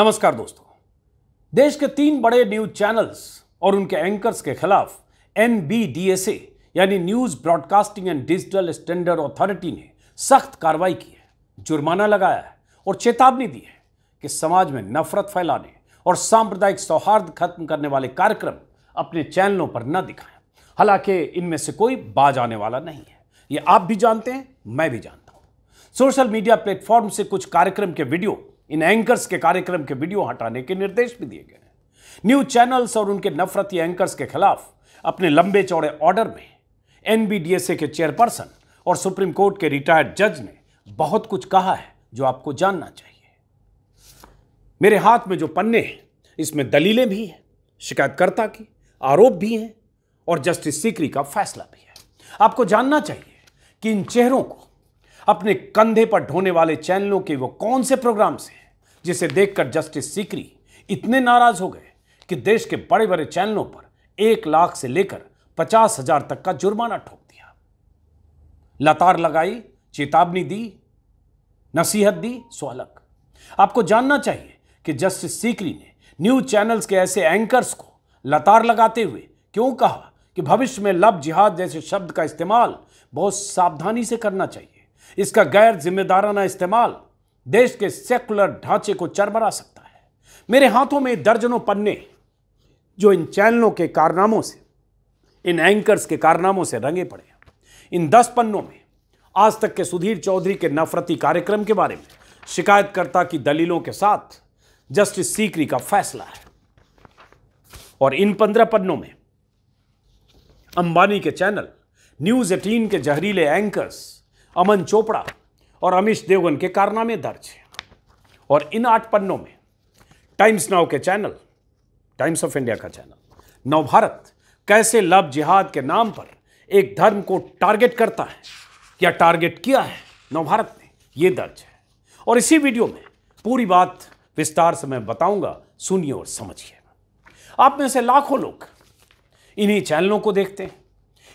नमस्कार दोस्तों देश के तीन बड़े न्यूज चैनल्स और उनके एंकर्स के खिलाफ एन यानी news broadcasting and digital standard authority ने सख्त कार्रवाई की है जुर्माना लगाया है और चेतावनी दी है कि समाज में नफरत फैलाने और सांप्रदायिक सौहार्द खत्म करने वाले कार्यक्रम अपने चैनलों पर न दिखाएं हालांकि इनमें से कोई बाज आने वाला नहीं है ये आप भी जानते हैं मैं भी जानता हूं सोशल मीडिया प्लेटफॉर्म से कुछ कार्यक्रम के वीडियो इन एंकर्स के कार्यक्रम के वीडियो हटाने के निर्देश भी दिए गए हैं न्यूज चैनल्स और उनके नफरती एंकर्स के खिलाफ अपने लंबे चौड़े ऑर्डर में एनबीडीएसए के चेयरपर्सन और सुप्रीम कोर्ट के रिटायर्ड जज ने बहुत कुछ कहा है जो आपको जानना चाहिए मेरे हाथ में जो पन्ने हैं इसमें दलीलें भी हैं शिकायतकर्ता की आरोप भी हैं और जस्टिस सीकरी का फैसला भी है आपको जानना चाहिए कि इन चेहरों को अपने कंधे पर ढोने वाले चैनलों के वो कौन से प्रोग्राम्स हैं जिसे देखकर जस्टिस सीकरी इतने नाराज हो गए कि देश के बड़े बड़े चैनलों पर एक लाख से लेकर पचास हजार तक का जुर्माना ठोक दिया लतार लगाई चेतावनी दी नसीहत दी अलग आपको जानना चाहिए कि जस्टिस सीकरी ने न्यूज चैनल्स के ऐसे एंकर्स को लतार लगाते हुए क्यों कहा कि भविष्य में लब जिहाद जैसे शब्द का इस्तेमाल बहुत सावधानी से करना चाहिए इसका गैर जिम्मेदाराना इस्तेमाल देश के सेकुलर ढांचे को चरमरा सकता है मेरे हाथों में दर्जनों पन्ने जो इन चैनलों के कारनामों से इन एंकर्स के कारनामों से रंगे पड़े हैं इन दस पन्नों में आज तक के सुधीर चौधरी के नफरती कार्यक्रम के बारे में शिकायतकर्ता की दलीलों के साथ जस्टिस सीकरी का फैसला है और इन पंद्रह पन्नों में अंबानी के चैनल न्यूज एटीन के जहरीले एंकर्स अमन चोपड़ा और अमीश देवगन के कारनामे दर्ज हैं और इन आठ पन्नों में टाइम्स नाउ के चैनल टाइम्स ऑफ इंडिया का चैनल नवभारत कैसे लव जिहाद के नाम पर एक धर्म को टारगेट करता है या टारगेट किया है नवभारत ने यह दर्ज है और इसी वीडियो में पूरी बात विस्तार से मैं बताऊंगा सुनिए और समझिए आप में से लाखों लोग इन्हीं चैनलों को देखते हैं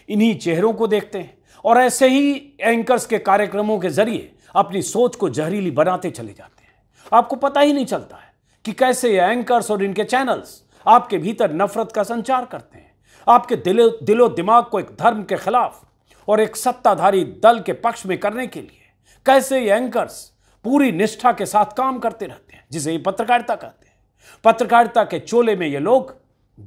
इन्हीं चेहरों को देखते हैं और ऐसे ही एंकर्स के कार्यक्रमों के जरिए अपनी सोच को जहरीली बनाते चले जाते हैं आपको पता ही नहीं चलता है कि कैसे ये एंकर्स और इनके चैनल्स आपके भीतर नफरत का संचार करते हैं आपके दिलो दिलो दिमाग को एक धर्म के खिलाफ और एक सत्ताधारी दल के पक्ष में करने के लिए कैसे ये एंकर्स पूरी निष्ठा के साथ काम करते रहते हैं जिसे ये पत्रकारिता कहते हैं पत्रकारिता के चोले में ये लोग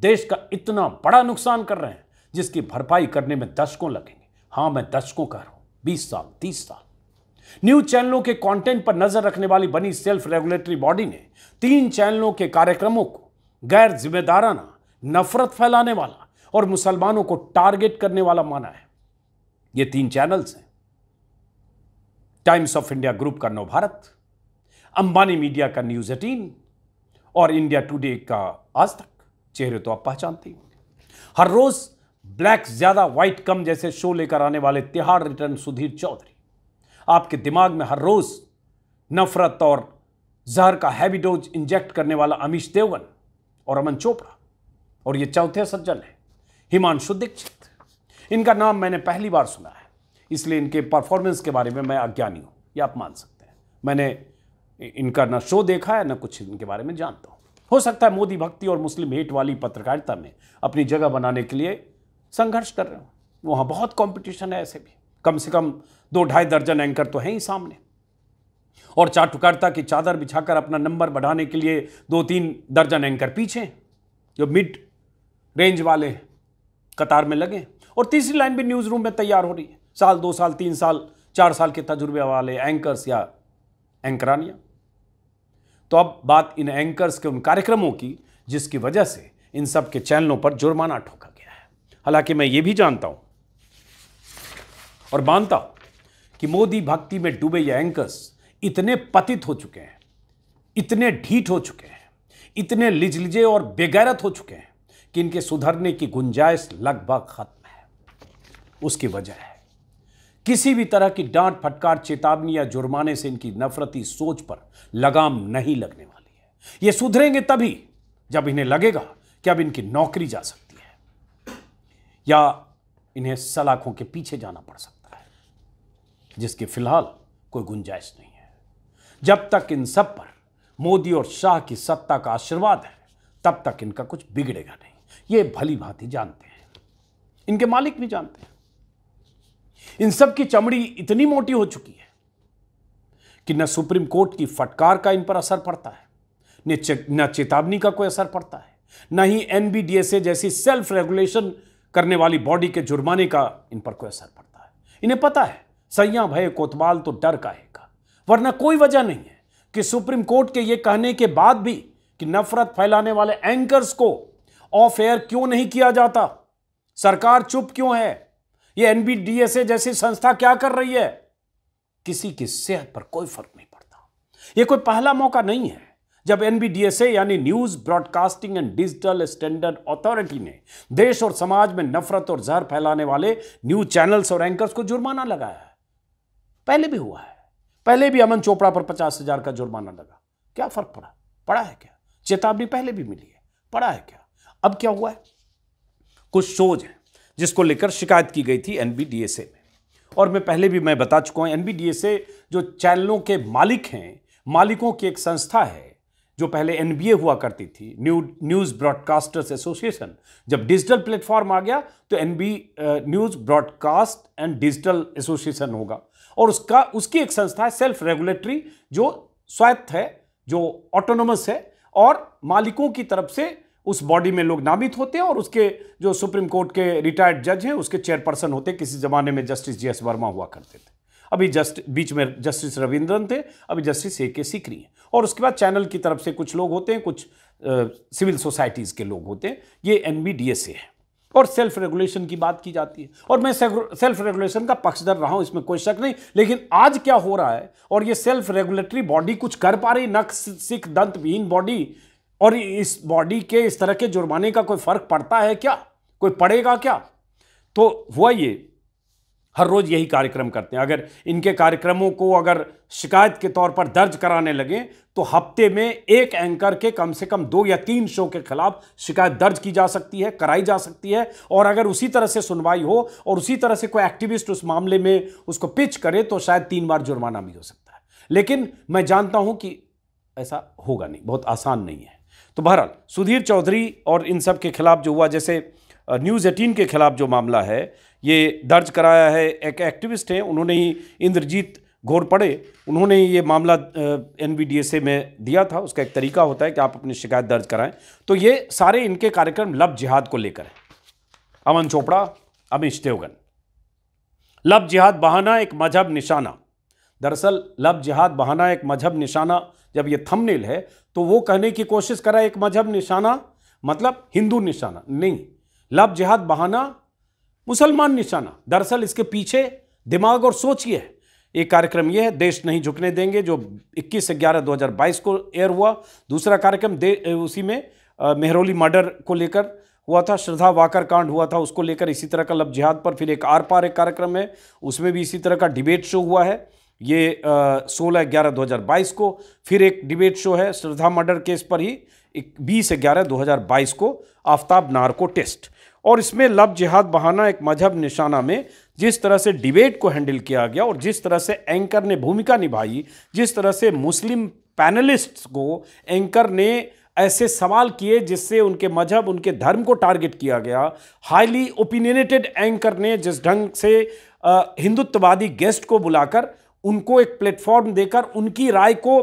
देश का इतना बड़ा नुकसान कर रहे हैं जिसकी भरपाई करने में दशकों लगेंगे हाँ मैं दशकों कह रहा हूँ बीस साल तीस साल न्यूज चैनलों के कंटेंट पर नजर रखने वाली बनी सेल्फ रेगुलेटरी बॉडी ने तीन चैनलों के कार्यक्रमों को गैर जिम्मेदाराना नफरत फैलाने वाला और मुसलमानों को टारगेट करने वाला माना है ये तीन चैनल्स हैं टाइम्स ऑफ इंडिया ग्रुप का नव भारत अंबानी मीडिया का न्यूज एटीन और इंडिया टुडे का आज तक चेहरे तो आप पहचानते ही हर रोज ब्लैक ज्यादा व्हाइट कम जैसे शो लेकर आने वाले तिहाड़ रिटर्न सुधीर चौधरी आपके दिमाग में हर रोज़ नफरत और जहर का हैवी डोज इंजेक्ट करने वाला अमीश देवगन और अमन चोपड़ा और ये चौथे सज्जन हैं हिमांशु दीक्षित इनका नाम मैंने पहली बार सुना है इसलिए इनके परफॉर्मेंस के बारे में मैं अज्ञानी हूँ यह आप मान सकते हैं मैंने इनका ना शो देखा है ना कुछ इनके बारे में जानता हूँ हो सकता है मोदी भक्ति और मुस्लिम हेट वाली पत्रकारिता में अपनी जगह बनाने के लिए संघर्ष कर रहे हो वहाँ बहुत कॉम्पिटिशन है ऐसे भी कम से कम दो ढाई दर्जन एंकर तो हैं ही सामने और चाटुकारिता की चादर बिछाकर अपना नंबर बढ़ाने के लिए दो तीन दर्जन एंकर पीछे जो मिड रेंज वाले कतार में लगे और तीसरी लाइन भी न्यूज़ रूम में तैयार हो रही है साल दो साल तीन साल चार साल के तजुर्बे वाले एंकर्स या एंकरानिया तो अब बात इन एंकर्स के उन कार्यक्रमों की जिसकी वजह से इन सब के चैनलों पर जुर्माना ठोका गया है हालांकि मैं ये भी जानता हूँ और मानता हूं कि मोदी भक्ति में डूबे ये एंकर्स इतने पतित हो चुके हैं इतने ढीठ हो चुके हैं इतने लिजलिजे और बेगैरत हो चुके हैं कि इनके सुधरने की गुंजाइश लगभग खत्म है उसकी वजह है किसी भी तरह की डांट फटकार चेतावनी या जुर्माने से इनकी नफरती सोच पर लगाम नहीं लगने वाली है ये सुधरेंगे तभी जब इन्हें लगेगा कि अब इनकी नौकरी जा सकती है या इन्हें सलाखों के पीछे जाना पड़ सकता है जिसकी फिलहाल कोई गुंजाइश नहीं है जब तक इन सब पर मोदी और शाह की सत्ता का आशीर्वाद है तब तक इनका कुछ बिगड़ेगा नहीं ये भली भांति जानते हैं इनके मालिक भी जानते हैं इन सब की चमड़ी इतनी मोटी हो चुकी है कि न सुप्रीम कोर्ट की फटकार का इन पर असर पड़ता है न न चेतावनी का कोई असर पड़ता है न ही एनबीडीएसए जैसी सेल्फ रेगुलेशन करने वाली बॉडी के जुर्माने का इन पर कोई असर पड़ता है इन्हें पता है सैया भय कोतवाल तो डर का वरना कोई वजह नहीं है कि सुप्रीम कोर्ट के ये कहने के बाद भी कि नफरत फैलाने वाले एंकर्स को ऑफ एयर क्यों नहीं किया जाता सरकार चुप क्यों है ये एनबीडीएसए जैसी संस्था क्या कर रही है किसी की सेहत पर कोई फर्क नहीं पड़ता यह कोई पहला मौका नहीं है जब एनबीडीएसए यानी news broadcasting and digital standard authority ने देश और समाज में नफरत और जहर फैलाने वाले न्यूज चैनल्स और एंकर्स को जुर्माना लगाया पहले भी हुआ है पहले भी अमन चोपड़ा पर पचास हजार का जुर्माना लगा क्या फर्क पड़ा पड़ा है क्या चेतावनी पहले भी मिली है पड़ा है क्या अब क्या हुआ है कुछ शोज है जिसको लेकर शिकायत की गई थी एनबीडीएसए में और मैं पहले भी मैं बता चुका हूं एनबीडीएसए जो चैनलों के मालिक हैं मालिकों की एक संस्था है जो पहले एनबीए हुआ करती थी न्यू न्यूज़ ब्रॉडकास्टर्स एसोसिएशन जब डिजिटल प्लेटफॉर्म आ गया तो NB news broadcast and digital association होगा और उसका उसकी एक संस्था है सेल्फ रेगुलेटरी जो स्वायत्त है जो ऑटोनोमस है और मालिकों की तरफ से उस बॉडी में लोग नामित होते हैं और उसके जो सुप्रीम कोर्ट के रिटायर्ड जज हैं उसके चेयरपर्सन होते किसी ज़माने में जस्टिस जी एस वर्मा हुआ करते थे अभी जस्ट बीच में जस्टिस रविंद्रन थे अभी जस्टिस ए के सीकरी हैं और उसके बाद चैनल की तरफ से कुछ लोग होते हैं कुछ सिविल सोसाइटीज़ के लोग होते हैं ये N B D S A है और सेल्फ रेगुलेशन की बात की जाती है और मैं सेल्फ रेगुलेशन का पक्षधर रहा हूं इसमें कोई शक नहीं लेकिन आज क्या हो रहा है और ये सेल्फ रेगुलेटरी बॉडी कुछ कर पा रही नक्स सिख दंत विहीन बॉडी और इस बॉडी के इस तरह के जुर्माने का कोई फर्क पड़ता है क्या कोई पड़ेगा क्या तो हुआ ये हर रोज़ यही कार्यक्रम करते हैं अगर इनके कार्यक्रमों को अगर शिकायत के तौर पर दर्ज कराने लगें तो हफ्ते में एक एंकर के कम से कम दो या तीन शो के खिलाफ शिकायत दर्ज की जा सकती है कराई जा सकती है और अगर उसी तरह से सुनवाई हो और उसी तरह से कोई एक्टिविस्ट उस मामले में उसको पिच करे तो शायद तीन बार जुर्माना भी हो सकता है लेकिन मैं जानता हूं कि ऐसा होगा नहीं बहुत आसान नहीं है तो बहरहाल सुधीर चौधरी और इन सब के खिलाफ जो हुआ जैसे न्यूज़ एटीन के खिलाफ जो मामला है ये दर्ज कराया है एक एक्टिविस्ट हैं उन्होंने ही इंद्रजीत घोर पड़े उन्होंने ये मामला एन में दिया था उसका एक तरीका होता है कि आप अपनी शिकायत दर्ज कराएं तो ये सारे इनके कार्यक्रम लव जिहाद को लेकर हैं अमन चोपड़ा अमित देवगन लव जिहाद बहाना एक मजहब निशाना दरअसल लव जिहाद बहाना एक मजहब निशाना जब ये थंबनेल है तो वो कहने की कोशिश करा एक मजहब निशाना मतलब हिंदू निशाना नहीं लव जिहाद बहाना मुसलमान निशाना दरअसल इसके पीछे दिमाग और सोच ये है एक कार्यक्रम यह है देश नहीं झुकने देंगे जो 21 ग्यारह 2022 को एयर हुआ दूसरा कार्यक्रम दे उसी में मेहरौली मर्डर को लेकर हुआ था श्रद्धा वाकर कांड हुआ था उसको लेकर इसी तरह का लफ जिहाद पर फिर एक आर पार एक कार्यक्रम है उसमें भी इसी तरह का डिबेट शो हुआ है ये सोलह ग्यारह दो हज़ार बाईस को फिर एक डिबेट शो है श्रद्धा मर्डर केस पर ही बीस ग्यारह दो हज़ार बाईस को आफ्ताब नार को टेस्ट और इसमें लव जिहाद बहाना एक मजहब निशाना में जिस तरह से डिबेट को हैंडल किया गया और जिस तरह से एंकर ने भूमिका निभाई जिस तरह से मुस्लिम पैनलिस्ट्स को एंकर ने ऐसे सवाल किए जिससे उनके मजहब उनके धर्म को टारगेट किया गया हाईली ओपिनियनेटेड एंकर ने जिस ढंग से हिंदुत्ववादी गेस्ट को बुलाकर उनको एक प्लेटफॉर्म देकर उनकी राय को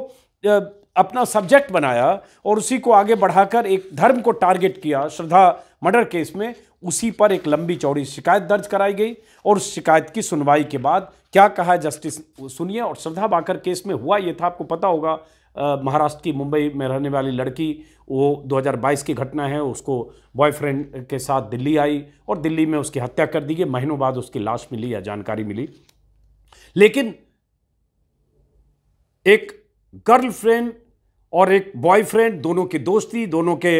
अपना सब्जेक्ट बनाया और उसी को आगे बढ़ाकर एक धर्म को टारगेट किया श्रद्धा मर्डर केस में उसी पर एक लंबी चौड़ी शिकायत दर्ज कराई गई और उस शिकायत की सुनवाई के बाद क्या कहा जस्टिस सुनिए और श्रद्धा बाकर केस में हुआ ये था आपको पता होगा महाराष्ट्र की मुंबई में रहने वाली लड़की वो 2022 की घटना है उसको बॉयफ्रेंड के साथ दिल्ली आई और दिल्ली में उसकी हत्या कर दी गई महीनों बाद उसकी लाश मिली या जानकारी मिली लेकिन एक गर्लफ्रेंड और एक बॉयफ्रेंड दोनों की दोस्ती दोनों के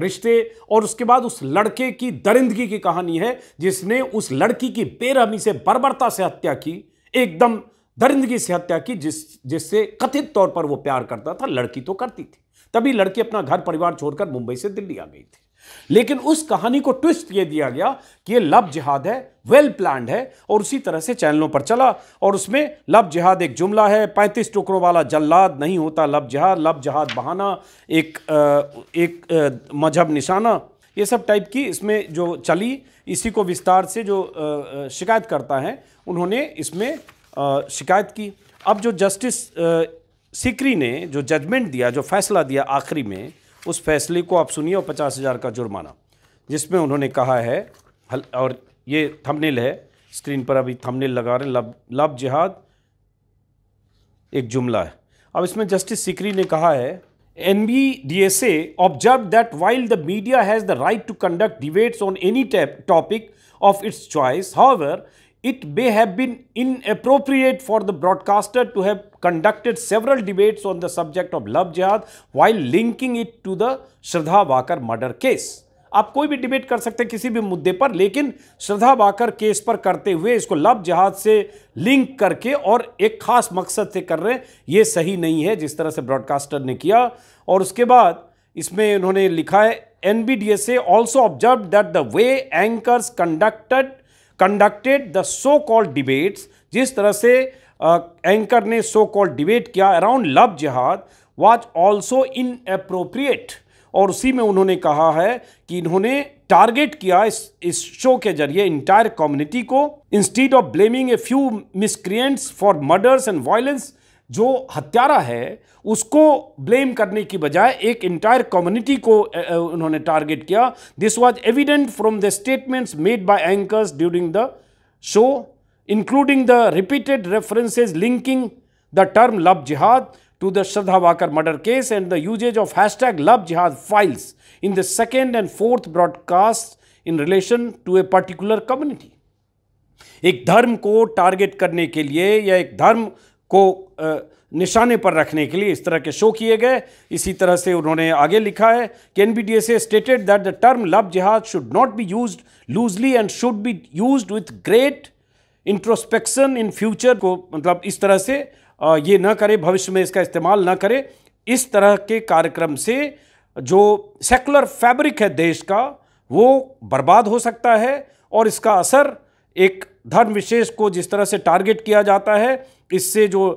रिश्ते और उसके बाद उस लड़के की दरिंदगी की कहानी है जिसने उस लड़की की बेरहमी से बर्बरता से हत्या की एकदम दरिंदगी से हत्या की जिस जिससे कथित तौर पर वो प्यार करता था लड़की तो करती थी तभी लड़की अपना घर परिवार छोड़कर मुंबई से दिल्ली आ गई थी लेकिन उस कहानी को ट्विस्ट ये दिया गया कि ये लव जिहाद है वेल प्लान है और उसी तरह से चैनलों पर चला और उसमें लव जिहाद एक जुमला है पैंतीस टुकड़ों वाला जल्लाद नहीं होता लव जिहाद लव जिहाद बहाना एक एक मजहब निशाना ये सब टाइप की इसमें जो चली इसी को विस्तार से जो शिकायत करता है उन्होंने इसमें शिकायत की अब जो जस्टिस सिकरी ने जो जजमेंट दिया जो फैसला दिया आखिरी में उस फैसले को आप सुनिए और पचास हज़ार का जुर्माना जिसमें उन्होंने कहा है और ये थंबनेल है स्क्रीन पर अभी थंबनेल लगा रहे लब लब जिहाद एक जुमला है अब इसमें जस्टिस सिकरी ने कहा है N B D S A observe that while the media has the right to conduct debates on any topic of its choice however it may have been inappropriate for the broadcaster to have conducted several debates on the subject of love jihad while linking it to the Shraddha Bakar murder case. आप कोई भी debate कर सकते हैं किसी भी मुद्दे पर लेकिन श्रद्धा वाकर केस पर करते हुए इसको लव जहाज से लिंक करके और एक खास मकसद से कर रहे हैं ये सही नहीं है जिस तरह से ब्रॉडकास्टर ने किया और उसके बाद इसमें उन्होंने लिखा है N B D S A also observe that the way anchors conducted conducted the so called debates जिस तरह से एंकर ने सो कॉल्ड डिबेट किया अराउंड लव जिहाद वाज ऑल्सो इन अप्रोप्रिएट और उसी में उन्होंने कहा है कि इन्होंने टारगेट किया इस इस शो के जरिए इंटायर कम्युनिटी को instead of blaming a few miscreants for murders and violence जो हत्यारा है उसको ब्लेम करने की बजाय एक इंटायर कम्युनिटी को उन्होंने टारगेट किया this was evident from the statements made by anchors during the show including the repeated references linking the term love जिहाद to the Shraddha Walkar murder case and the usages of hashtag love जिहाद files in the second and fourth broadcast in relation to a particular community एक धर्म को target करने के लिए या एक धर्म को निशाने पर रखने के लिए इस तरह के शो किए गए इसी तरह से उन्होंने आगे लिखा है कि N B D S A stated that the term love जिहाद should not be use loosely and should be use with great introspection in future को मतलब इस तरह से ये ना करे भविष्य में इसका इस्तेमाल ना करे इस तरह के कार्यक्रम से जो सेकुलर फैब्रिक है देश का वो बर्बाद हो सकता है और इसका असर एक धर्म विशेष को जिस तरह से टारगेट किया जाता है इससे जो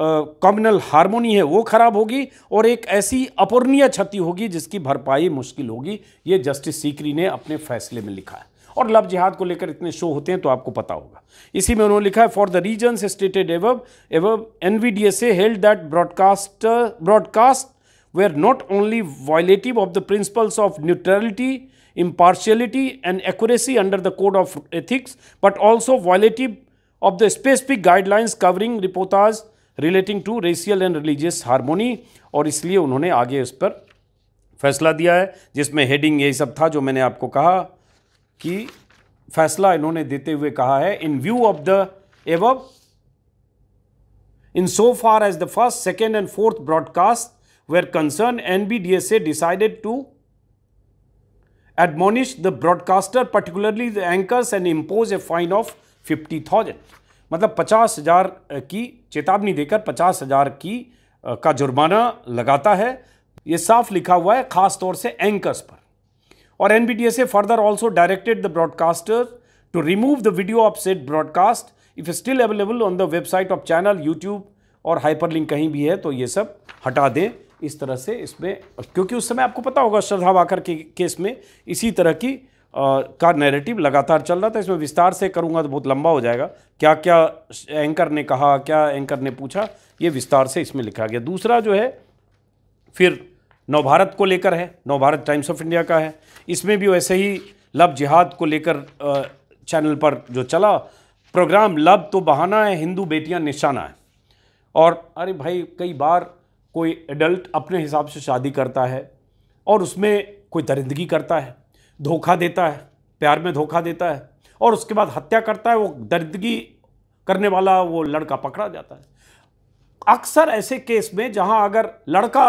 कम्युनल हारमोनी है वो खराब होगी और एक ऐसी अपूर्णीय क्षति होगी जिसकी भरपाई मुश्किल होगी ये जस्टिस सीकरी ने अपने फैसले में लिखा है और लव जिहाद को लेकर इतने शो होते हैं तो आपको पता होगा इसी में उन्होंने लिखा है for the reasons stated above above N V D S A held that broadcast broadcast were not only violative of the principles of neutrality impartiality and accuracy under the code of ethics but also violative of the specific guidelines covering reportages relating to racial and religious harmony और इसलिए उन्होंने आगे उस पर फैसला दिया है जिसमें हेडिंग यही सब था जो मैंने आपको कहा कि फैसला इन्होंने देते हुए कहा है इन view of the above in so far as the first second and fourth broadcast where concern N B D S A decided to admonish the broadcaster particularly the anchors and impose a fine of fifty thousand मतलब पचास हज़ार की चेतावनी देकर पचास हज़ार की का जुर्माना लगाता है ये साफ लिखा हुआ है खास तौर से एंकर्स पर और N B further also directed the broadcaster to remove the video of set broadcast if still available on the website of channel YouTube और हाइपरलिंक कहीं भी है तो ये सब हटा दें इस तरह से इसमें क्योंकि उस समय आपको पता होगा श्रद्धा वाकर के केस में इसी तरह की का नैरेटिव लगातार चल रहा था इसमें विस्तार से करूँगा तो बहुत लंबा हो जाएगा क्या क्या एंकर ने कहा क्या एंकर ने पूछा ये विस्तार से इसमें लिखा गया दूसरा जो है फिर नवभारत को लेकर है नवभारत टाइम्स ऑफ इंडिया का है इसमें भी वैसे ही लव जिहाद को लेकर चैनल पर जो चला प्रोग्राम लव तो बहाना है हिंदू बेटियां निशाना है और अरे भाई कई बार कोई एडल्ट अपने हिसाब से शादी करता है और उसमें कोई दरिंदगी करता है धोखा देता है प्यार में धोखा देता है और उसके बाद हत्या करता है वो दर्दगी करने वाला वो लड़का पकड़ा जाता है अक्सर ऐसे केस में जहां अगर लड़का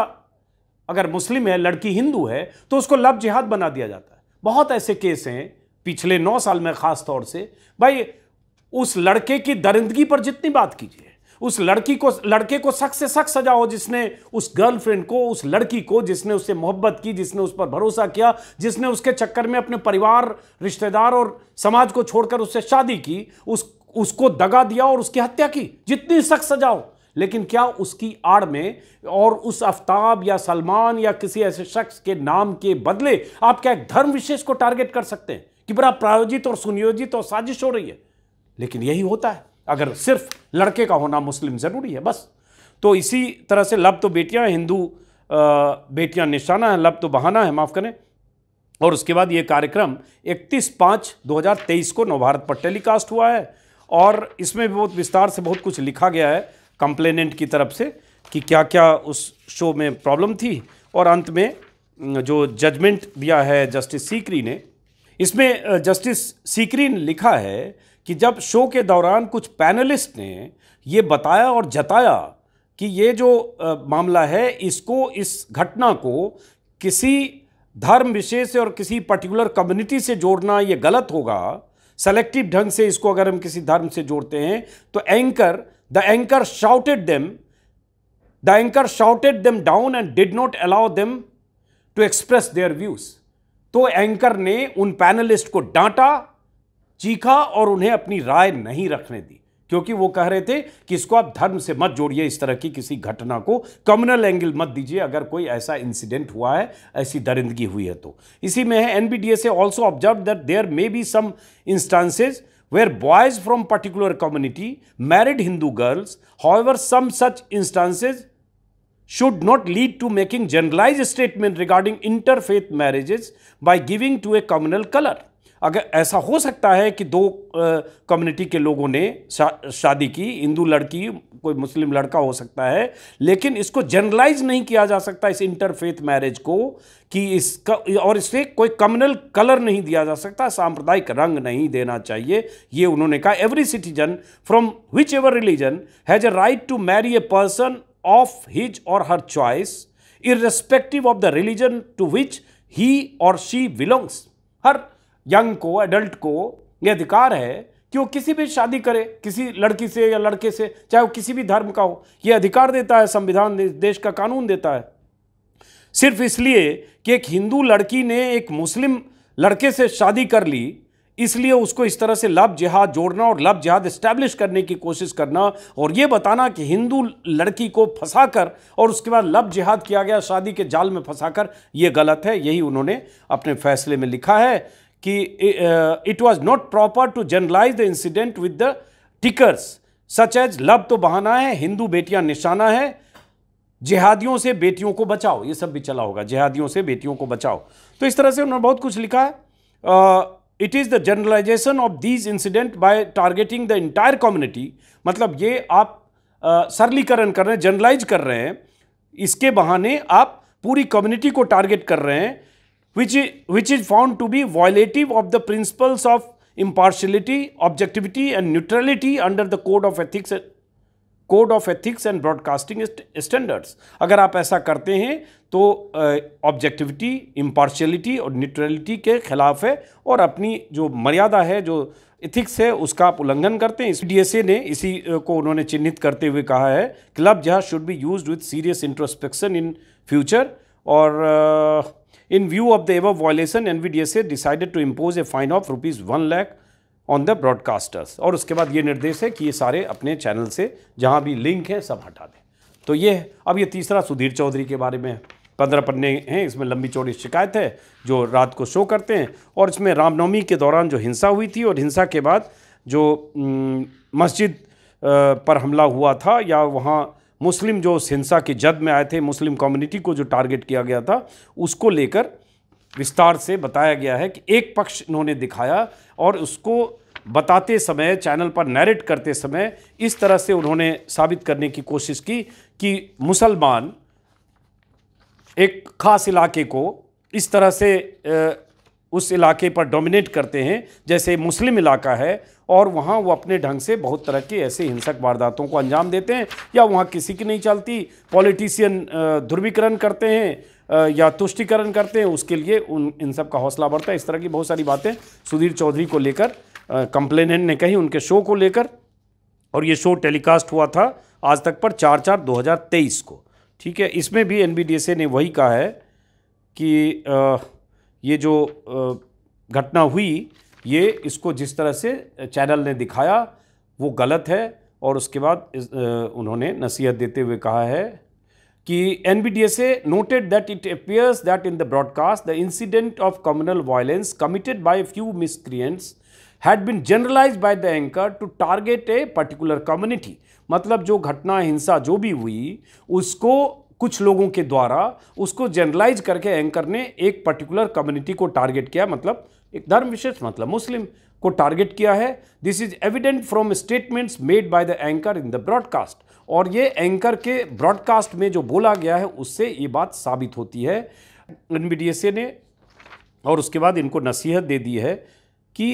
अगर मुस्लिम है लड़की हिंदू है तो उसको लव जिहाद बना दिया जाता है बहुत ऐसे केस हैं पिछले नौ साल में ख़ास तौर से भाई उस लड़के की दरिंदगी पर जितनी बात कीजिए उस लड़की को लड़के को सख्त से सख्त सजा हो जिसने उस गर्लफ्रेंड को उस लड़की को जिसने उससे मोहब्बत की जिसने उस पर भरोसा किया जिसने उसके चक्कर में अपने परिवार रिश्तेदार और समाज को छोड़कर उससे शादी की उस उसको दगा दिया और उसकी हत्या की जितनी सख्त सजा हो लेकिन क्या उसकी आड़ में और उस आफ्ताब या सलमान या किसी ऐसे शख्स के नाम के बदले आप क्या एक धर्म विशेष को टारगेट कर सकते हैं कि बड़ा प्रायोजित और सुनियोजित और साजिश हो रही है लेकिन यही होता है अगर सिर्फ लड़के का होना मुस्लिम ज़रूरी है बस तो इसी तरह से लब तो बेटियां हिंदू बेटियां निशाना है लब तो बहाना है माफ़ करें और उसके बाद ये कार्यक्रम 31 पाँच 2023 को नवभारत पर टेलीकास्ट हुआ है और इसमें भी बहुत विस्तार से बहुत कुछ लिखा गया है कंप्लेनेंट की तरफ से कि क्या क्या उस शो में प्रॉब्लम थी और अंत में जो जजमेंट दिया है जस्टिस सीकरी ने इसमें जस्टिस सीकरी ने लिखा है कि जब शो के दौरान कुछ पैनलिस्ट ने ये बताया और जताया कि ये जो आ, मामला है इसको इस घटना को किसी धर्म विशेष और किसी पर्टिकुलर कम्युनिटी से जोड़ना ये गलत होगा सेलेक्टिव ढंग से इसको अगर हम किसी धर्म से जोड़ते हैं तो anchor the anchor shouted them the anchor shouted them down and did not allow them to express their views तो एंकर ने उन पैनलिस्ट को डांटा चीखा और उन्हें अपनी राय नहीं रखने दी क्योंकि वो कह रहे थे कि इसको आप धर्म से मत जोड़िए इस तरह की किसी घटना को कम्युनल एंगल मत दीजिए अगर कोई ऐसा इंसिडेंट हुआ है ऐसी दरिंदगी हुई है तो इसी में है एनबीडीए से also observe that there may be some instances where boys from particular community married Hindu girls however some such instances should not lead to making generalise statement regarding interfaith marriages by giving to a communal colour अगर ऐसा हो सकता है कि दो community के लोगों ने शा, शादी की हिंदू लड़की कोई मुस्लिम लड़का हो सकता है लेकिन इसको जनरलाइज नहीं किया जा सकता इस इंटरफेथ मैरिज को कि इसका और इसे कोई कम्युनल कलर नहीं दिया जा सकता सांप्रदायिक रंग नहीं देना चाहिए ये उन्होंने कहा every citizen from whichever religion has a right to marry a person of his or her choice irrespective of the religion to which he or she belongs हर यंग को एडल्ट को ये अधिकार है कि वो किसी भी शादी करे किसी लड़की से या लड़के से चाहे वो किसी भी धर्म का हो ये अधिकार देता है संविधान देश का कानून देता है सिर्फ इसलिए कि एक हिंदू लड़की ने एक मुस्लिम लड़के से शादी कर ली इसलिए उसको इस तरह से लव जिहाद जोड़ना और लव जिहाद इस्टेब्लिश करने की कोशिश करना और ये बताना कि हिंदू लड़की को फंसा कर और उसके बाद लव जिहाद किया गया शादी के जाल में फंसा कर ये गलत है यही उन्होंने अपने फैसले में लिखा है कि it was not proper to generalise the incident with the tickers such as love तो बहाना है हिंदू बेटियां निशाना है जिहादियों से बेटियों को बचाओ ये सब भी चला होगा जिहादियों से बेटियों को बचाओ तो इस तरह से उन्होंने बहुत कुछ लिखा है it is the generalisation of these incident by targeting the entire community मतलब ये आप सरलीकरण कर रहे हैं जर्नलाइज कर रहे हैं इसके बहाने आप पूरी कम्युनिटी को टारगेट कर रहे हैं which is, which is found to be violative of the principles of impartiality, objectivity and neutrality under the code of ethics code of ethics and broadcasting standards अगर आप ऐसा करते हैं तो ऑब्जेक्टिविटी इम्पार्शलिटी और न्यूट्रलिटी के खिलाफ है और अपनी जो मर्यादा है जो इथिक्स है उसका आप उल्लंघन करते हैं डीएसए ने इसी को उन्होंने चिन्हित करते हुए कहा है क्लब जहाँ should be use with serious introspection in future और uh, in view of the In violation N V D S A decided to impose a fine of rupees one lakh on the broadcasters और उसके बाद ये निर्देश है कि ये सारे अपने चैनल से जहाँ भी लिंक है सब हटा दें तो ये अब ये तीसरा सुधीर चौधरी के बारे में पंद्रह पन्ने हैं इसमें लंबी चौड़ी शिकायत है जो रात को शो करते हैं और इसमें रामनवमी के दौरान जो हिंसा हुई थी और हिंसा के बाद जो मस्जिद पर हमला हुआ था या वहाँ मुस्लिम जो हिंसा की जद में आए थे मुस्लिम कम्युनिटी को जो टारगेट किया गया था उसको लेकर विस्तार से बताया गया है कि एक पक्ष इन्होंने दिखाया और उसको बताते समय चैनल पर नैरेट करते समय इस तरह से उन्होंने साबित करने की कोशिश की कि मुसलमान एक ख़ास इलाके को इस तरह से उस इलाके पर डोमिनेट करते हैं जैसे मुस्लिम इलाका है और वहाँ वो अपने ढंग से बहुत तरह के ऐसे हिंसक वारदातों को अंजाम देते हैं या वहाँ किसी की नहीं चलती पॉलिटिशियन ध्रुवीकरण करते हैं या तुष्टिकरण करते हैं उसके लिए उन इन सब का हौसला बढ़ता है इस तरह की बहुत सारी बातें सुधीर चौधरी को लेकर कंप्लेनेंट ने कही उनके शो को लेकर और ये शो टेलीकास्ट हुआ था आज तक पर चार चार दो को ठीक है इसमें भी एन ने वही कहा है कि आ, ये जो घटना हुई ये इसको जिस तरह से चैनल ने दिखाया वो गलत है और उसके बाद इस, उन्होंने नसीहत देते हुए कहा है कि N B D S A noted that it appears that in the broadcast the incident of communal violence committed by few miscreants had been generalise by the anchor to target a particular community मतलब जो घटना हिंसा जो भी हुई उसको कुछ लोगों के द्वारा उसको जनरलाइज करके एंकर ने एक पर्टिकुलर कम्युनिटी को टारगेट किया मतलब एक धर्म विशेष मतलब मुस्लिम को टारगेट किया है this is evident from statements made by the anchor in the broadcast और ये एंकर के ब्रॉडकास्ट में जो बोला गया है उससे ये बात साबित होती है एन ने और उसके बाद इनको नसीहत दे दी है कि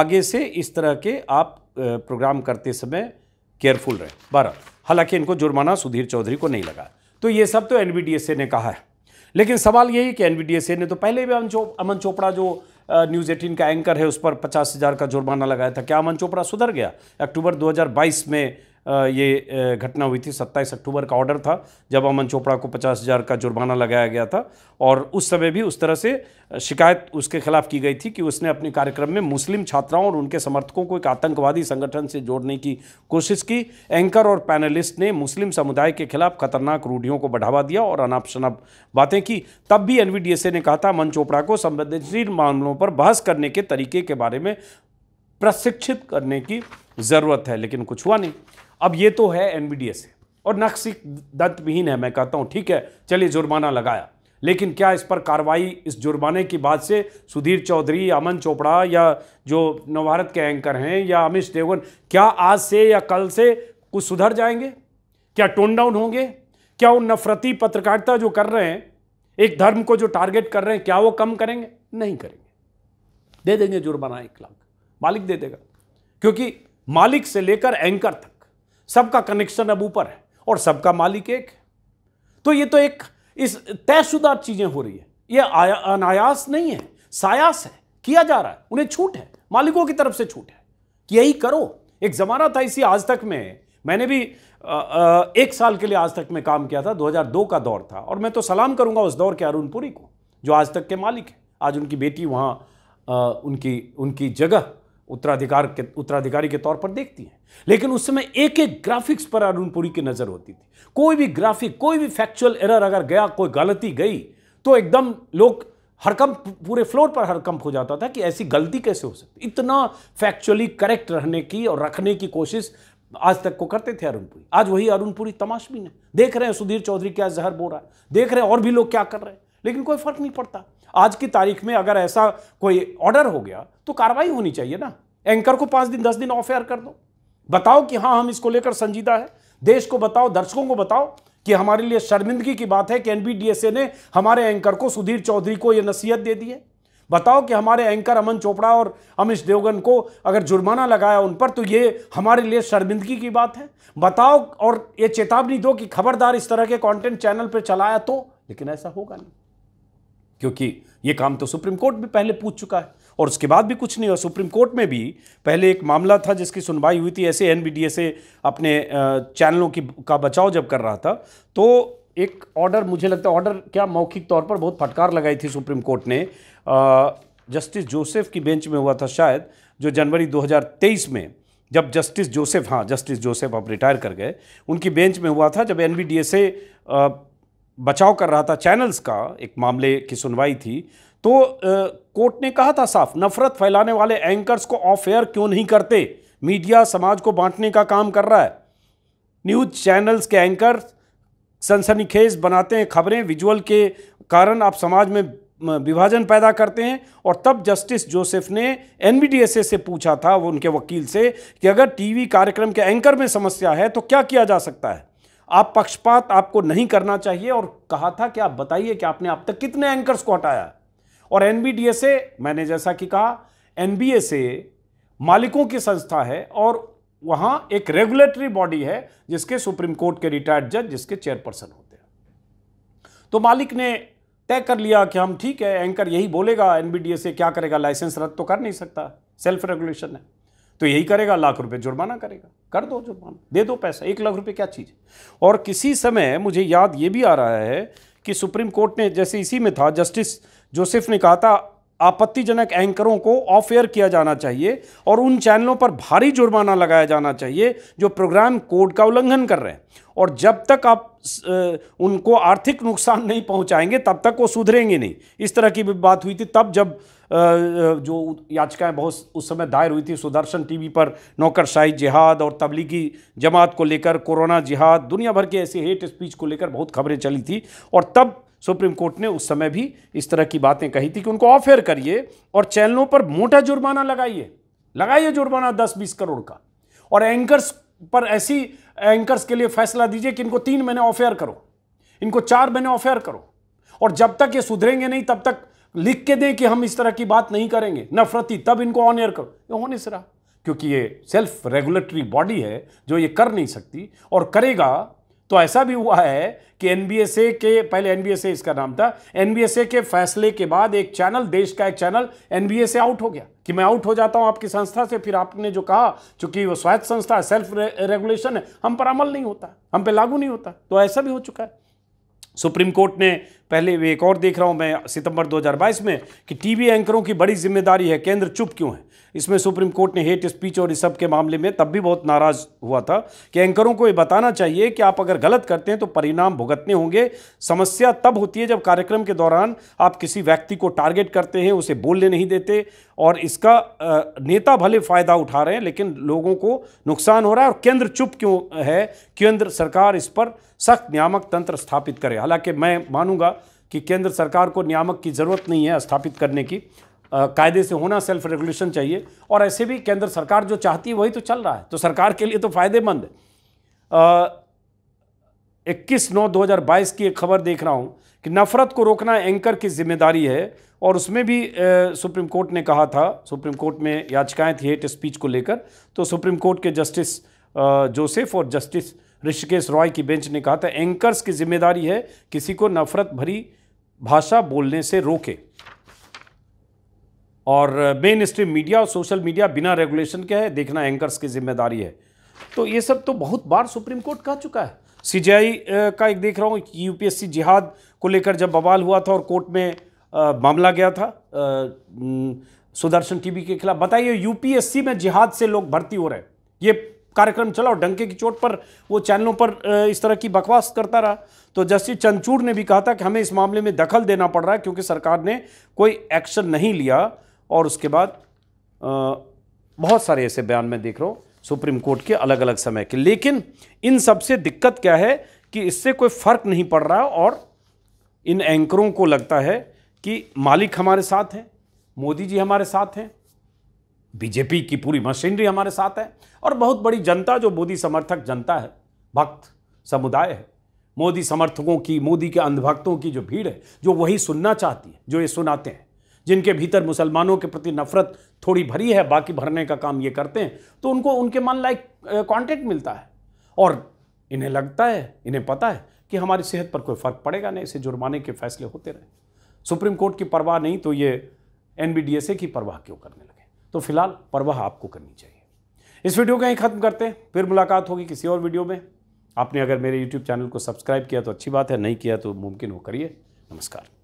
आगे से इस तरह के आप प्रोग्राम करते समय केयरफुल रहें बारह हालांकि इनको जुर्माना सुधीर चौधरी को नहीं लगा तो ये सब तो एन ने कहा है लेकिन सवाल यही कि एन ने तो पहले भी अमन चोपड़ा जो न्यूज़ एटीन का एंकर है उस पर पचास हज़ार का जुर्माना लगाया था क्या अमन चोपड़ा सुधर गया अक्टूबर 2022 में ये घटना हुई थी सत्ताईस अक्टूबर का ऑर्डर था जब अमन चोपड़ा को पचास हज़ार का जुर्माना लगाया गया था और उस समय भी उस तरह से शिकायत उसके खिलाफ की गई थी कि उसने अपने कार्यक्रम में मुस्लिम छात्राओं और उनके समर्थकों को एक आतंकवादी संगठन से जोड़ने की कोशिश की एंकर और पैनलिस्ट ने मुस्लिम समुदाय के खिलाफ खतरनाक रूढ़ियों को बढ़ावा दिया और अनाप शनाप बातें की तब भी एन ने कहा था अमन चोपड़ा को संवेदनशील मामलों पर बहस करने के तरीके के बारे में प्रशिक्षित करने की ज़रूरत है लेकिन कुछ हुआ नहीं अब ये तो है एन है और नक्श विहीन है मैं कहता हूँ ठीक है चलिए जुर्माना लगाया लेकिन क्या इस पर कार्रवाई इस जुर्माने की बात से सुधीर चौधरी अमन चोपड़ा या जो नवभारत के एंकर हैं या अमित देवगन क्या आज से या कल से कुछ सुधर जाएंगे क्या टोन डाउन होंगे क्या वो नफरती पत्रकारिता जो कर रहे हैं एक धर्म को जो टारगेट कर रहे हैं क्या वो कम करेंगे नहीं करेंगे दे देंगे जुर्माना एक लाख मालिक दे देगा क्योंकि मालिक से लेकर एंकर तक सबका कनेक्शन अब ऊपर है और सबका मालिक एक है तो ये तो एक इस तयशुदा चीज़ें हो रही है ये आया, अनायास नहीं है सायास है किया जा रहा है उन्हें छूट है मालिकों की तरफ से छूट है कि यही करो एक ज़माना था इसी आज तक में मैंने भी आ, आ, एक साल के लिए आज तक में काम किया था 2002 का दौर था और मैं तो सलाम करूंगा उस दौर के अरुणपुरी को जो आज तक के मालिक है आज उनकी बेटी वहाँ उनकी उनकी जगह उत्तराधिकार के उत्तराधिकारी के तौर पर देखती हैं लेकिन उस समय एक एक ग्राफिक्स पर अरुणपुरी की नज़र होती थी कोई भी ग्राफिक कोई भी फैक्चुअल एरर अगर गया कोई गलती गई तो एकदम लोग हरकंप पूरे फ्लोर पर हरकंप हो जाता था कि ऐसी गलती कैसे हो सकती इतना फैक्चुअली करेक्ट रहने की और रखने की कोशिश आज तक को करते थे अरुणपुरी आज वही अरुणपुरी तमाशबीन है देख रहे हैं सुधीर चौधरी क्या जहर बो रहा है देख रहे हैं और भी लोग क्या कर रहे हैं लेकिन कोई फर्क नहीं पड़ता आज की तारीख में अगर ऐसा कोई ऑर्डर हो गया तो कार्रवाई होनी चाहिए ना एंकर को पाँच दिन दस दिन ऑफ एयर कर दो बताओ कि हाँ हम इसको लेकर संजीदा है देश को बताओ दर्शकों को बताओ कि हमारे लिए शर्मिंदगी की बात है कि एनबीडीएसए ने हमारे एंकर को सुधीर चौधरी को यह नसीहत दे दी है बताओ कि हमारे एंकर अमन चोपड़ा और अमिश देवगन को अगर जुर्माना लगाया उन पर तो ये हमारे लिए शर्मिंदगी की बात है बताओ और ये चेतावनी दो कि खबरदार इस तरह के कंटेंट चैनल पर चलाया तो लेकिन ऐसा होगा नहीं क्योंकि ये काम तो सुप्रीम कोर्ट भी पहले पूछ चुका है और उसके बाद भी कुछ नहीं हुआ सुप्रीम कोर्ट में भी पहले एक मामला था जिसकी सुनवाई हुई थी ऐसे एन अपने चैनलों की का बचाव जब कर रहा था तो एक ऑर्डर मुझे लगता है ऑर्डर क्या मौखिक तौर पर बहुत फटकार लगाई थी सुप्रीम कोर्ट ने जस्टिस जोसेफ की बेंच में हुआ था शायद जो जनवरी 2023 में जब जस्टिस जोसेफ हाँ जस्टिस जोसेफ अब रिटायर कर गए उनकी बेंच में हुआ था जब एन बचाव कर रहा था चैनल्स का एक मामले की सुनवाई थी तो कोर्ट ने कहा था साफ नफरत फैलाने वाले एंकर्स को ऑफ एयर क्यों नहीं करते मीडिया समाज को बांटने का काम कर रहा है न्यूज चैनल्स के एंकर सनसनीखेज बनाते हैं खबरें विजुअल के कारण आप समाज में विभाजन पैदा करते हैं और तब जस्टिस जोसेफ ने एन से पूछा था वो उनके वकील से कि अगर टीवी कार्यक्रम के एंकर में समस्या है तो क्या किया जा सकता है आप पक्षपात आपको नहीं करना चाहिए और कहा था कि आप बताइए कि आपने अब तक कितने एंकर्स को हटाया और एनबीडीए से मैंने जैसा कि कहा एनबीए से मालिकों की संस्था है और वहां एक रेगुलेटरी बॉडी है जिसके सुप्रीम कोर्ट के रिटायर्ड जज जिसके चेयरपर्सन होते हैं तो मालिक ने तय कर लिया कि हम ठीक है एंकर यही बोलेगा से क्या करेगा लाइसेंस रद्द तो कर नहीं सकता सेल्फ रेगुलेशन है तो यही करेगा लाख रुपए जुर्माना करेगा कर दो जुर्माना दे दो पैसा एक लाख रुपए क्या चीज़ और किसी समय मुझे याद ये भी आ रहा है कि सुप्रीम कोर्ट ने जैसे इसी में था जस्टिस जोसेफ ने कहा था आपत्तिजनक एंकरों को ऑफ एयर किया जाना चाहिए और उन चैनलों पर भारी जुर्माना लगाया जाना चाहिए जो प्रोग्राम कोड का उल्लंघन कर रहे हैं और जब तक आप उनको आर्थिक नुकसान नहीं पहुंचाएंगे तब तक वो सुधरेंगे नहीं इस तरह की भी बात हुई थी तब जब जो याचिकाएं बहुत उस समय दायर हुई थी सुदर्शन टीवी पर नौकरशाही जिहाद और तबलीगी जमात को लेकर कोरोना जिहाद दुनिया भर के ऐसे हेट स्पीच को लेकर बहुत खबरें चली थी और तब सुप्रीम कोर्ट ने उस समय भी इस तरह की बातें कही थी कि उनको ऑफेयर करिए और चैनलों पर मोटा जुर्माना लगाइए लगाइए जुर्माना दस बीस करोड़ का और एंकर्स पर ऐसी एंकर्स के लिए फैसला दीजिए कि इनको तीन महीने ऑफेयर करो इनको चार महीने ऑफेयर करो और जब तक ये सुधरेंगे नहीं तब तक लिख के दें कि हम इस तरह की बात नहीं करेंगे नफरती तब इनको ऑन एयर करो ये होने से रहा क्योंकि ये सेल्फ रेगुलेटरी बॉडी है जो ये कर नहीं सकती और करेगा तो ऐसा भी हुआ है कि एन के पहले एन इसका नाम था एन के फैसले के बाद एक चैनल देश का एक चैनल एन से आउट हो गया कि मैं आउट हो जाता हूं आपकी संस्था से फिर आपने जो कहा चूंकि वो स्वायत्त संस्था है सेल्फ रे, रेगुलेशन है हम पर अमल नहीं होता हम पे लागू नहीं होता तो ऐसा भी हो चुका है सुप्रीम कोर्ट ने पहले एक और देख रहा हूँ मैं सितंबर 2022 में कि टीवी एंकरों की बड़ी जिम्मेदारी है केंद्र चुप क्यों है इसमें सुप्रीम कोर्ट ने हेट स्पीच और इस सब के मामले में तब भी बहुत नाराज हुआ था कि एंकरों को ये बताना चाहिए कि आप अगर गलत करते हैं तो परिणाम भुगतने होंगे समस्या तब होती है जब कार्यक्रम के दौरान आप किसी व्यक्ति को टारगेट करते हैं उसे बोलने नहीं देते और इसका नेता भले फायदा उठा रहे हैं लेकिन लोगों को नुकसान हो रहा है और केंद्र चुप क्यों है केंद्र सरकार इस पर सख्त नियामक तंत्र स्थापित करे हालांकि मैं मानूंगा कि केंद्र सरकार को नियामक की ज़रूरत नहीं है स्थापित करने की कायदे से होना सेल्फ रेगुलेशन चाहिए और ऐसे भी केंद्र सरकार जो चाहती है वही तो चल रहा है तो सरकार के लिए तो फ़ायदेमंद इक्कीस नौ 2022 की एक खबर देख रहा हूँ कि नफरत को रोकना एंकर की जिम्मेदारी है और उसमें भी ए, सुप्रीम कोर्ट ने कहा था सुप्रीम कोर्ट में याचिकाएं थी हेट स्पीच को लेकर तो सुप्रीम कोर्ट के जस्टिस जोसेफ और जस्टिस ऋषिकेश रॉय की बेंच ने कहा था एंकर्स की जिम्मेदारी है किसी को नफरत भरी भाषा बोलने से रोके और मेन स्ट्रीम मीडिया और सोशल मीडिया बिना रेगुलेशन के है देखना एंकर्स की जिम्मेदारी है तो ये सब तो बहुत बार सुप्रीम कोर्ट कह चुका है सीजीआई का एक देख रहा हूँ यूपीएससी जिहाद को लेकर जब बवाल हुआ था और कोर्ट में आ, मामला गया था आ, सुदर्शन टीवी के खिलाफ बताइए यूपीएससी में जिहाद से लोग भर्ती हो रहे हैं ये कार्यक्रम चला और डंके की चोट पर वो चैनलों पर इस तरह की बकवास करता रहा तो जस्टिस चंचूड़ ने भी कहा था कि हमें इस मामले में दखल देना पड़ रहा है क्योंकि सरकार ने कोई एक्शन नहीं लिया और उसके बाद बहुत सारे ऐसे बयान में देख रहा हूँ सुप्रीम कोर्ट के अलग अलग समय के लेकिन इन सबसे दिक्कत क्या है कि इससे कोई फर्क नहीं पड़ रहा और इन एंकरों को लगता है कि मालिक हमारे साथ हैं मोदी जी हमारे साथ हैं बीजेपी की पूरी मशीनरी हमारे साथ है और बहुत बड़ी जनता जो मोदी समर्थक जनता है भक्त समुदाय है मोदी समर्थकों की मोदी के अंधभक्तों की जो भीड़ है जो वही सुनना चाहती है जो ये सुनाते हैं जिनके भीतर मुसलमानों के प्रति नफरत थोड़ी भरी है बाकी भरने का काम ये करते हैं तो उनको उनके मन लायक कॉन्टेक्ट मिलता है और इन्हें लगता है इन्हें पता है कि हमारी सेहत पर कोई फ़र्क पड़ेगा नहीं इसे जुर्माने के फैसले होते रहे सुप्रीम कोर्ट की परवाह नहीं तो ये एन की परवाह क्यों करने लगे तो फिलहाल परवाह आपको करनी चाहिए इस वीडियो को यहीं ख़त्म करते हैं फिर मुलाकात होगी किसी और वीडियो में आपने अगर मेरे यूट्यूब चैनल को सब्सक्राइब किया तो अच्छी बात है नहीं किया तो मुमकिन हो करिए नमस्कार